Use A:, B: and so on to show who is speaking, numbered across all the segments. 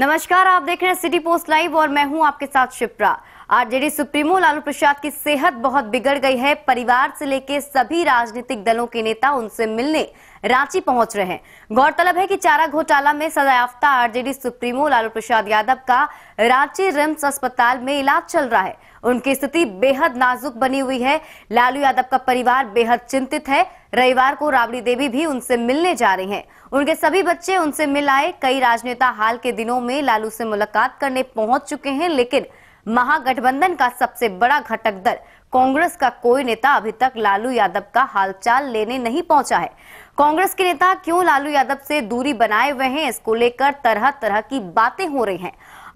A: नमस्कार आप देख रहे हैं सिटी पोस्ट लाइव और मैं हूं आपके साथ शिप्रा आरजेडी सुप्रीमो लालू प्रसाद की सेहत बहुत बिगड़ गई है परिवार से लेकर सभी राजनीतिक दलों के नेता उनसे मिलने रांची पहुंच रहे हैं गौरतलब है कि चारा घोटाला में सजायाफ्ता आरजेडी सुप्रीमो लालू प्रसाद यादव का रांची रिम्स अस्पताल में इलाज चल रहा है उनकी स्थिति बेहद नाजुक बनी हुई है लालू यादव का परिवार बेहद चिंतित है रविवार को राबड़ी देवी भी उनसे मिलने जा रही हैं। उनके सभी बच्चे उनसे मिल आए कई राजनेता हाल के दिनों में लालू से मुलाकात करने पहुंच चुके हैं लेकिन महागठबंधन का सबसे बड़ा घटक दल कांग्रेस का कोई नेता अभी तक लालू यादव का हालचाल लेने नहीं पहुंचा है कांग्रेस के नेता क्यों लालू यादव से दूरी बनाए हुए हैं इसको लेकर तरह तरह की बातें हो रही हैं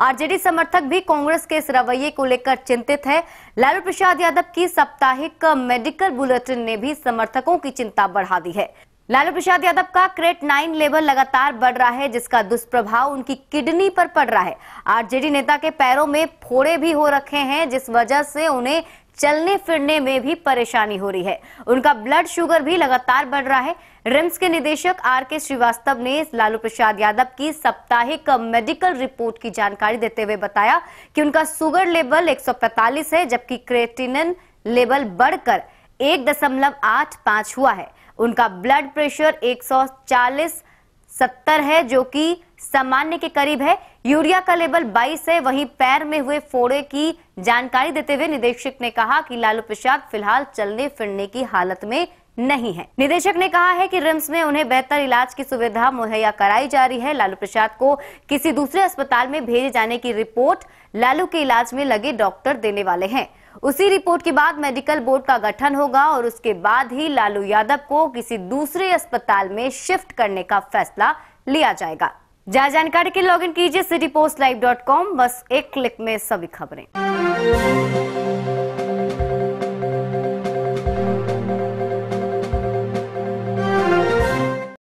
A: आरजेडी समर्थक भी कांग्रेस के इस रवैये को लेकर चिंतित है लालू प्रसाद यादव की साप्ताहिक मेडिकल बुलेटिन ने भी समर्थकों की चिंता बढ़ा दी है लालू प्रसाद यादव का क्रेट नाइन लेवल लगातार बढ़ रहा है जिसका दुष्प्रभाव उनकी किडनी पर पड़ रहा है आरजेडी नेता के पैरों में फोड़े भी हो रखे हैं जिस वजह से उन्हें चलने फिरने में भी परेशानी हो रही है उनका ब्लड शुगर भी लगातार बढ़ रहा है रिम्स के निदेशक आर के श्रीवास्तव ने लालू प्रसाद यादव की साप्ताहिक मेडिकल रिपोर्ट की जानकारी देते हुए बताया कि उनका शुगर लेवल 145 है जबकि क्रेटिन लेवल बढ़कर एक दशमलव आठ पांच हुआ है उनका ब्लड प्रेशर 140 सत्तर है जो कि सामान्य के करीब है यूरिया का लेवल 22 है वहीं पैर में हुए फोड़े की जानकारी देते हुए निदेशक ने कहा कि लालू प्रसाद फिलहाल चलने फिरने की हालत में नहीं है निदेशक ने कहा है कि रिम्स में उन्हें बेहतर इलाज की सुविधा मुहैया कराई जा रही है लालू प्रसाद को किसी दूसरे अस्पताल में भेजे जाने की रिपोर्ट लालू के इलाज में लगे डॉक्टर देने वाले हैं उसी रिपोर्ट के बाद मेडिकल बोर्ड का गठन होगा और उसके बाद ही लालू यादव को किसी दूसरे अस्पताल में शिफ्ट करने का फैसला लिया जाएगा ज्यादा जानकारी के लिए लॉग इन कीजिए city post live dot com बस एक क्लिक में सभी खबरें